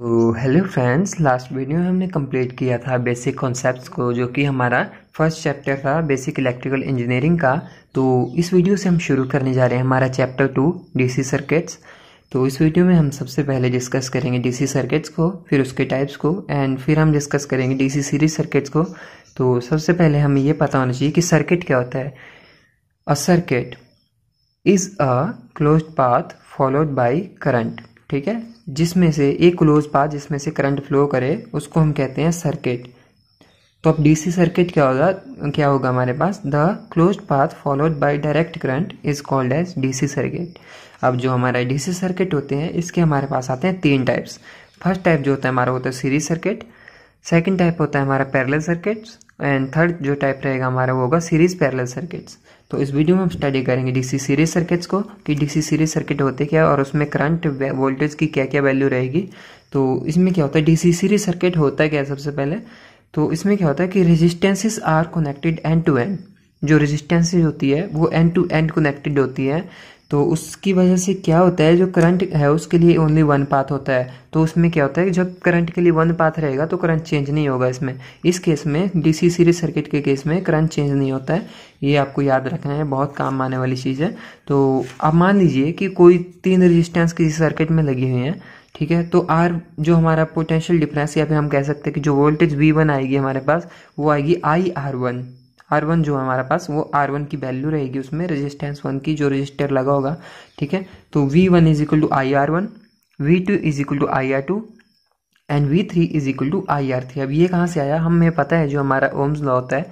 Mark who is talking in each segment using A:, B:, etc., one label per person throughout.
A: तो hello friends last video में हमने कंप्लीट किया था बेसिक कॉन्सेप्ट्स को जो कि हमारा फर्स्ट चैप्टर था बेसिक इलेक्ट्रिकल इंजीनियरिंग का तो इस वीडियो से हम शुरू करने जा रहे हैं हमारा चैप्टर टू डीसी सर्किट्स तो इस वीडियो में हम सबसे पहले डिस्कस करेंगे डीसी सर्किट्स को फिर उसके टाइप्स को एंड फिर हम डिस्कस करेंगे डीसी सीरीज सर्किट्स को तो सबसे पहले हमें ये पता होना चाहिए कि सर्किट क्या होता है a circuit is a close path followed by current ठीक है जिसमें से एक क्लोज पाथ जिसमें से करंट फ्लो करे उसको हम कहते हैं सर्किट तो अब डीसी सर्किट क्या होगा क्या होगा हमारे पास the close path followed by direct current is called as DC circuit अब जो हमारा डीसी सर्किट होते हैं इसके हमारे पास आते हैं तीन टाइप्स फर्स्ट टाइप जो होता है हमारा होता है सीरीज सर्किट सेकेंड टाइप होता है हमारा पैरेलल सर्किट्स एंड थर्ड जो टाइप रहेगा हमारा वो होगा सीरीज पैरेलल सर्किट्स तो इस वीडियो में हम स्टडी करेंगे डीसी सीरीज सर्किट्स को कि डीसी सीरीज सर्किट होते क्या और उसमें करंट वोल्टेज की क्या क्या वैल्यू रहेगी तो इसमें क्या होता है डीसी सीरीज सर्किट होता क्या है सबसे पहले तो इसमें क्या होता है कि resistances are connected end to end जो रेजिस्टेंसेज होती है वो एंड टू एंड कनेक्टेड होती है तो उसकी वजह से क्या होता है जो करंट है उसके लिए ओनली वन पाथ होता है तो उसमें क्या होता है जब करंट के लिए वन पाथ रहेगा तो करंट चेंज नहीं होगा इसमें इस केस में डीसी सीरीज सर्किट के केस में करंट चेंज नहीं होता है ये आपको याद रखना है बहुत काम आने वाली चीज़ है तो आप मान लीजिए कि कोई तीन रजिस्टेंस किसी सर्किट में लगी हुई हैं ठीक है तो आर जो हमारा पोटेंशियल डिफरेंस या फिर हम कह सकते हैं कि जो वोल्टेज वी वन आएगी हमारे पास वो आएगी I R one R one जो है हमारे पास वो आर वन की वैल्यू रहेगी उसमें रेजिस्टेंस वन की जो रजिस्टर लगा होगा ठीक है तो V one is equal to I R one V two is equal to I R two and V three is equal to I R three अब ये कहाँ से आया हमें पता है जो हमारा ओम्स लॉ होता है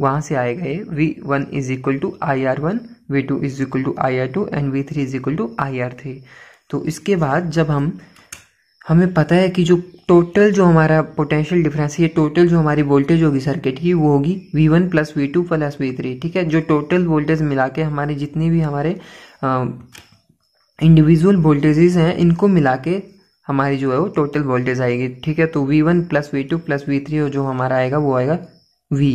A: वहाँ से आएगा ये V one is equal to I R one V two is equal to I R two and V three is equal to I R three तो इसके बाद जब हम हमें पता है कि जो टोटल जो हमारा पोटेंशियल डिफरेंस है ये टोटल जो हमारी वोल्टेज होगी सर्किट की वो होगी V one plus V two plus V three ठीक है जो टोटल वोल्टेज मिला के हमारे जितनी भी हमारे इंडिविजुअल वोल्टेजेस हैं इनको मिला के हमारी जो है वो टोटल वोल्टेज आएगी ठीक है तो V one plus V two plus V three जो हमारा आएगा वो आएगा वी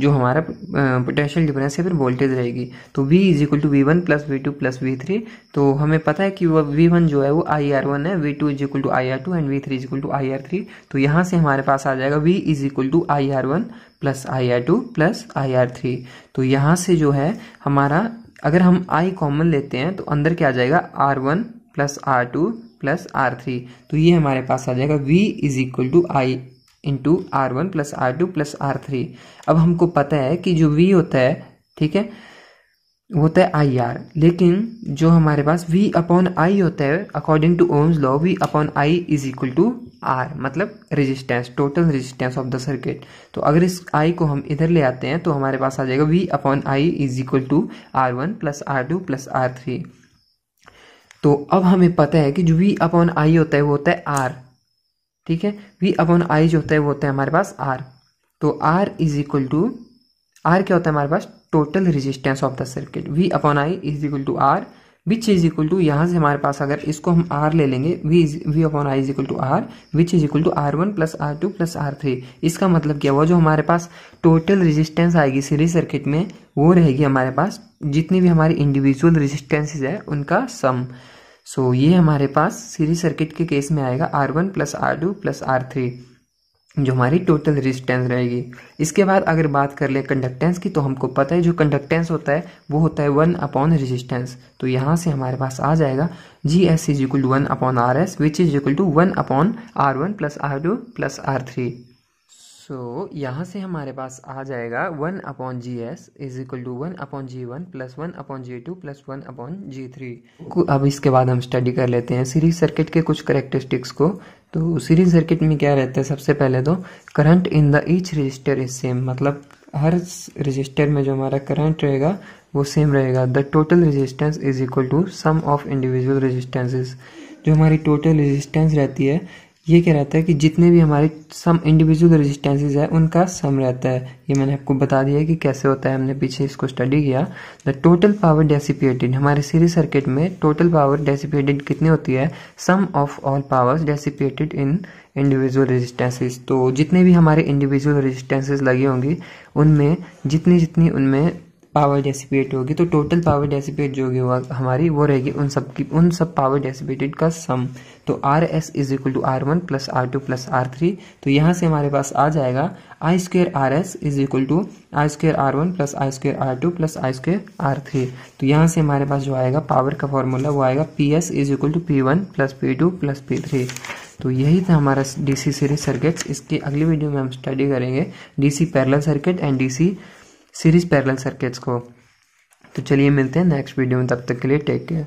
A: जो हमारा पोटेंशियल डिफरेंस है फिर वोल्टेज रहेगी तो V is equal to V one plus V two plus V three तो हमें पता है कि वह वी वन जो है वो आई आर वन है V two is equal to I R two and V three is equal to I R three तो यहाँ से हमारे पास आ जाएगा V is equal to I R one plus I R two plus I R three तो यहाँ से जो है हमारा अगर हम I कॉमन लेते हैं तो अंदर क्या आ जाएगा R one plus R two plus R three तो ये हमारे पास आ जाएगा V is equal to I into R one plus R two plus R three अब हमको पता है कि जो वी होता है ठीक है वो होता है आई आर लेकिन जो हमारे पास वी अपॉन आई होता है according to Ohm's law V upon I is equal to R मतलब resistance total resistance of the circuit तो अगर इस आई को हम इधर ले आते हैं तो हमारे पास आ जाएगा V upon I is equal to R one plus R two plus R three तो अब हमें पता है कि जो वी अपॉन आई होता है वो होता है आर ठीक है वी अपॉन आई जो होता है वो होता है हमारे पास आर तो R is equal to R क्या होता है हमारे पास total resistance of the circuit V upon I is equal to R which is equal to यहाँ से हमारे पास अगर इसको हम आर ले लेंगे V V upon I is equal to R which is equal to R one plus R two plus R three इसका मतलब क्या हुआ जो हमारे पास टोटल रेजिस्टेंस आएगी सीरीज सर्किट में वो रहेगी हमारे पास जितनी भी हमारी इंडिविजुअल रेजिस्टेंसेज है उनका सम सो ये हमारे पास सीरीज सर्किट के केस में आएगा R one plus R two plus R three जो हमारी टोटल रेजिस्टेंस रहेगी इसके बाद अगर बात कर ले कंडक्टेंस की तो हमको पता है जो कंडक्टेंस होता है वो होता है वन अपॉन रेजिस्टेंस तो यहाँ से हमारे पास आ जाएगा G S is equal to one upon R S which is equal to one upon R one plus R two plus R three so so, यहाँ से हमारे पास आ जाएगा one upon G S is equal to one upon G one plus one upon G two plus one upon G three अब इसके बाद हम स्टडी कर लेते हैं सीरीज सर्किट के कुछ करेक्टरिस्टिक्स को तो सीरीज सर्किट में क्या रहता है सबसे पहले तो current in the each resistor is same मतलब हर रजिस्टर में जो हमारा करंट रहेगा वो सेम रहेगा the total resistance is equal to sum of individual resistances जो हमारी टोटल रजिस्टेंस रहती है ये क्या रहता है कि जितने भी हमारे सम इंडिविजुअल रेजिस्टेंसेज है उनका सम रहता है ये मैंने आपको बता दिया कि कैसे होता है हमने पीछे इसको स्टडी किया द टोटल पावर डेसिपिएटेड हमारे सीरीज सर्किट में टोटल पावर डेसिपिएटेड कितनी होती है sum of all powers dissipated in individual resistances तो जितने भी हमारे इंडिविजुअल रेजिस्टेंसेज लगी होंगी उनमें जितनी जितनी उनमें पावर डेसिपेट होगी तो टोटल पावर डेसिपेट जो होगी हमारी वो रहेगी उन सब की उन सब पावर डेसिपेटेड का सम तो R S is equal to R one plus R two plus R three तो यहाँ से हमारे पास आ जाएगा I square R S is equal to I square R one plus I square R two plus I square R three तो यहाँ से हमारे पास जो आएगा पावर का फॉर्मूला वो आएगा P S is equal to P one plus P two plus P three तो यही था हमारा डीसी सीरीज सर्किट्स इसकी अगली वीडियो में हम स्टडी करेंगे DC parallel circuit and DC series parallel circuits को तो चलिए मिलते हैं नेक्स्ट वीडियो में तब तक के लिए टेक केयर